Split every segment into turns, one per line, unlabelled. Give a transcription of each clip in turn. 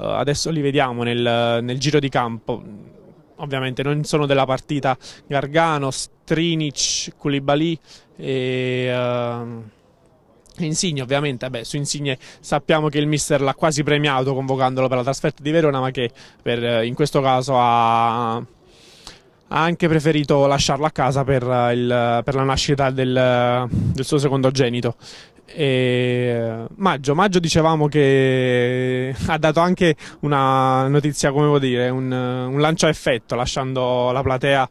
Eh, adesso li vediamo nel, nel giro di campo ovviamente non sono della partita Gargano, Strinic, Koulibaly e uh, Insigne ovviamente, Beh, su Insigne sappiamo che il mister l'ha quasi premiato convocandolo per la trasferta di Verona ma che per, eh, in questo caso ha ha anche preferito lasciarlo a casa per, eh, il, per la nascita del, del suo secondogenito. E eh, maggio, maggio dicevamo che ha dato anche una notizia, come vuol dire, un, un lancio a effetto, lasciando la platea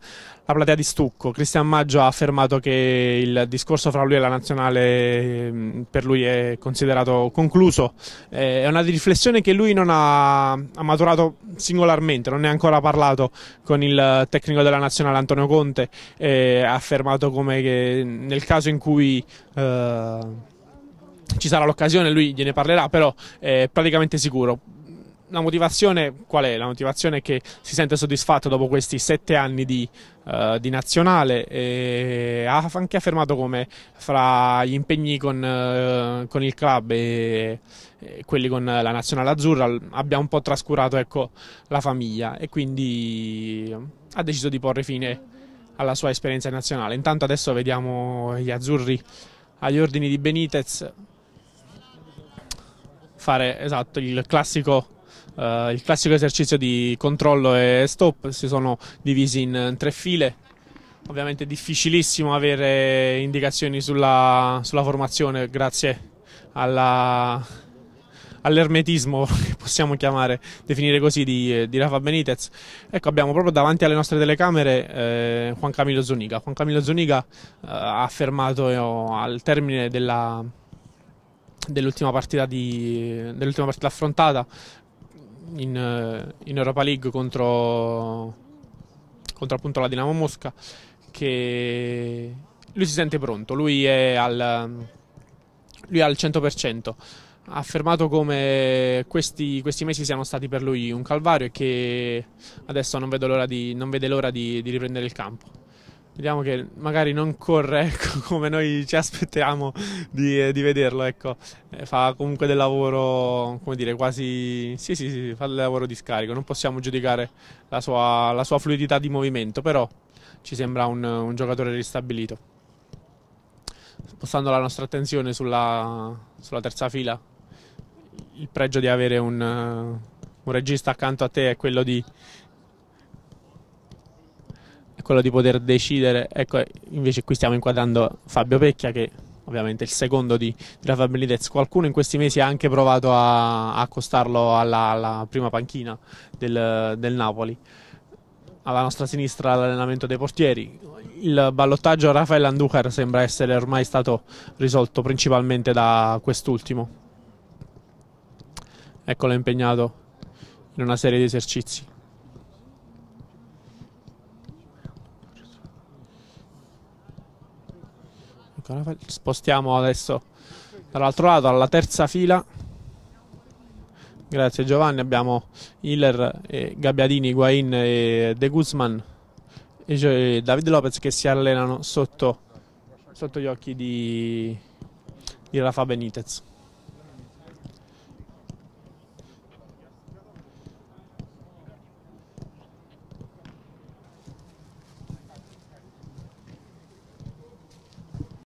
la platea di Stucco. Cristian Maggio ha affermato che il discorso fra lui e la nazionale mm, per lui è considerato concluso. Eh, è una riflessione che lui non ha, maturato singolarmente, non ne ha ancora parlato con il tecnico della nazionale Antonio Conte. ha affermato come che nel caso in cui. Eh, ci sarà l'occasione, lui gliene parlerà, però è praticamente sicuro la motivazione qual è? La motivazione è che si sente soddisfatto dopo questi sette anni di, uh, di nazionale e ha anche affermato come fra gli impegni con, uh, con il club e, e, quelli con la nazionale azzurra abbia un po' trascurato ecco, la famiglia e quindi ha deciso di porre fine alla sua esperienza nazionale. Intanto adesso vediamo gli azzurri agli ordini di Benitez fare esatto il classico Uh, il classico esercizio di controllo e stop si sono divisi in tre file. Ovviamente è difficilissimo avere indicazioni sulla, sulla formazione grazie alla, all'ermetismo che possiamo chiamare, definire così di, di, Rafa Benitez. Ecco, abbiamo proprio davanti alle nostre telecamere eh, Juan Camilo Zuniga. Juan Camilo Zuniga eh, ha affermato eh, al termine della, dell'ultima partita, di, dell'ultima partita affrontata in, eh, in Europa League contro, contro appunto la Dinamo Mosca che lui si sente pronto, lui è al, lui è al 100%. Ha affermato come questi, questi, mesi siano stati per lui un calvario e che adesso non, l'ora di, non vede l'ora di, di riprendere il campo. Vediamo che magari non corre ecco, come noi ci aspettiamo di, di vederlo. Ecco. Eh, fa comunque del lavoro, come dire, quasi. Sì, sì, sì, fa del lavoro di scarico. Non possiamo giudicare la sua, la sua fluidità di movimento, però ci sembra un, un giocatore ristabilito. Spostando la nostra attenzione sulla, sulla terza fila, il pregio di avere un, un regista accanto a te è quello di quello di poter decidere. Ecco, invece qui stiamo inquadrando Fabio Pecchia che ovviamente è il secondo di, di Rafa Benitez. Qualcuno in questi mesi ha anche provato a, a accostarlo alla, alla, prima panchina del, del Napoli. Alla nostra sinistra l'allenamento dei portieri, il ballottaggio Rafael Andujar sembra essere ormai stato risolto principalmente da quest'ultimo. Eccolo impegnato in una serie di esercizi. Spostiamo adesso dall'altro lato alla terza fila. Grazie Giovanni, abbiamo Hiller, eh, Gabbiadini, Guain e De Guzman e Davide Lopez che si allenano sotto, sotto gli occhi di, di Rafa Benitez.